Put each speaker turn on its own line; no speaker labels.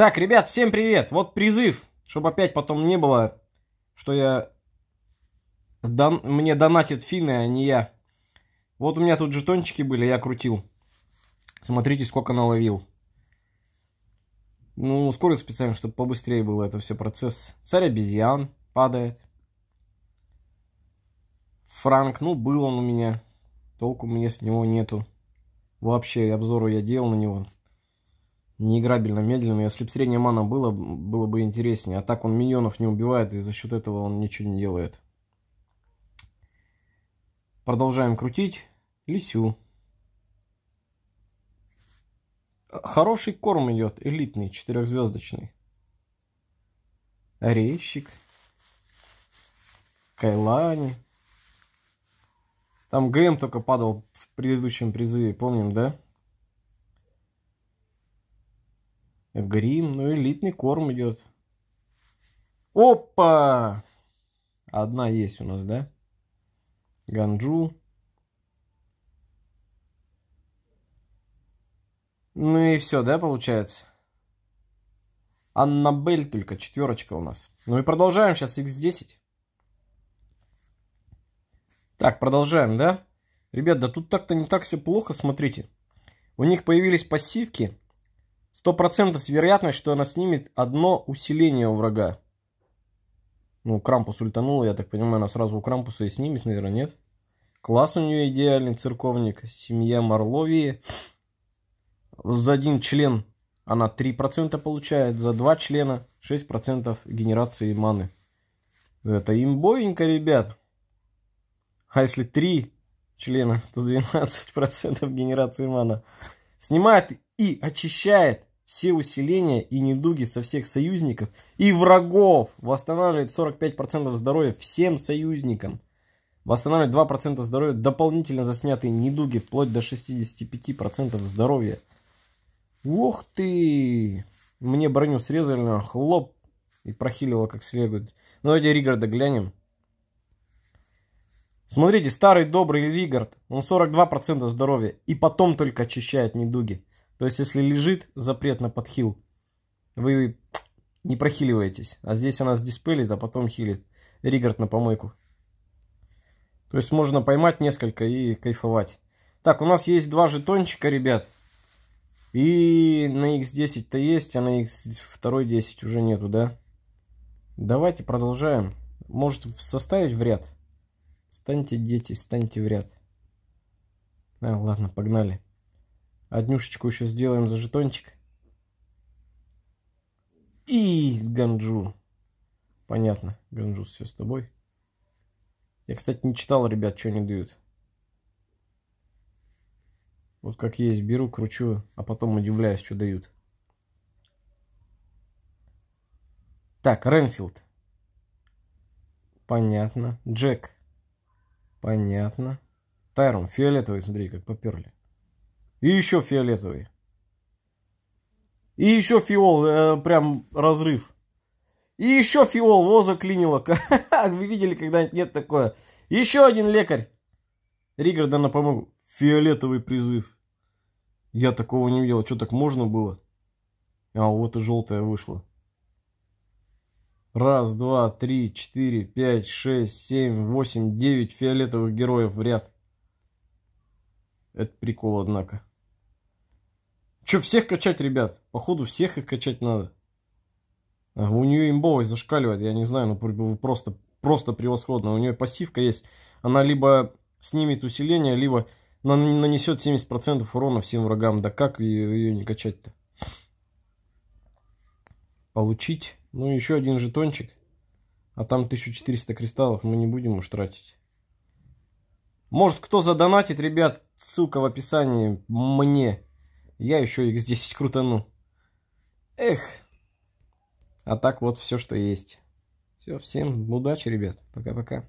Так, ребят, всем привет. Вот призыв, чтобы опять потом не было, что я дон... мне донатит финны, а не я. Вот у меня тут жетончики были, я крутил. Смотрите, сколько наловил. Ну, скорость специально, чтобы побыстрее было это все процесс. Царь обезьян падает. Франк, ну, был он у меня. Толку мне с него нету. Вообще, обзору я делал на него неиграбельно медленно. Если бы средняя мана было, было бы интереснее. А так он миньонов не убивает, и за счет этого он ничего не делает. Продолжаем крутить. Лисю. Хороший корм идет, элитный, четырехзвездочный. Рейщик. Кайлани. Там ГМ только падал в предыдущем призыве, помним, да? Да. Грим, ну элитный корм идет. Опа! Одна есть у нас, да? Ганджу. Ну и все, да, получается? Аннабель только, четверочка у нас. Ну и продолжаем сейчас x10. Так, продолжаем, да? Ребят, да тут так-то не так все плохо, смотрите. У них появились пассивки. 100% вероятность, что она снимет одно усиление у врага. Ну, Крампус ультанула, я так понимаю, она сразу у Крампуса и снимет, наверное, нет? Класс у нее идеальный, церковник. Семья Марловии. За один член она 3% получает, за два члена 6% генерации маны. Это имбойненько, ребят. А если три члена, то 12% генерации мана. Снимает и очищает все усиления и недуги со всех союзников и врагов. Восстанавливает 45% здоровья всем союзникам. Восстанавливает 2% здоровья, дополнительно заснятые недуги вплоть до 65% здоровья. Ух ты! Мне броню срезали, на хлоп, и прохилило как следует. Ну, давайте Ригарда глянем. Смотрите, старый добрый Ригард, он 42% здоровья, и потом только очищает недуги. То есть, если лежит запрет на подхил, вы не прохиливаетесь. А здесь у нас диспелит, а потом хилит. Ригард на помойку. То есть, можно поймать несколько и кайфовать. Так, у нас есть два жетончика, ребят. И на X10-то есть, а на X2 10 уже нету, да? Давайте продолжаем. Может составить в ряд? Станьте дети, станьте в ряд. А, ладно, погнали. Однюшечку еще сделаем за жетончик. И Ганджу. Понятно, Ганджу, все с тобой. Я, кстати, не читал, ребят, что они дают. Вот как есть, беру, кручу, а потом удивляюсь, что дают. Так, Ренфилд. Понятно. Джек. Понятно. Тайрон, фиолетовый, смотри, как поперли. И еще фиолетовый. И еще фиол, э, прям разрыв. И еще фиол, его заклинило. Вы видели когда-нибудь? Нет такое. Еще один лекарь. Ригарда на помогу. Фиолетовый призыв. Я такого не видел. Что, так можно было? А вот и желтая вышла. Раз, два, три, четыре, пять, шесть, семь, восемь, девять фиолетовых героев в ряд. Это прикол, однако. Че, всех качать, ребят? Походу, всех их качать надо. А, у нее имбовость зашкаливает, я не знаю, ну просто, просто превосходно. У нее пассивка есть. Она либо снимет усиление, либо нанесет 70% урона всем врагам. Да как ее, ее не качать-то? Получить. Ну, еще один жетончик. А там 1400 кристаллов мы не будем уж тратить. Может, кто задонатит, ребят, ссылка в описании мне я еще X10 крутану. Эх! А так вот все, что есть. Все, всем удачи, ребят. Пока-пока.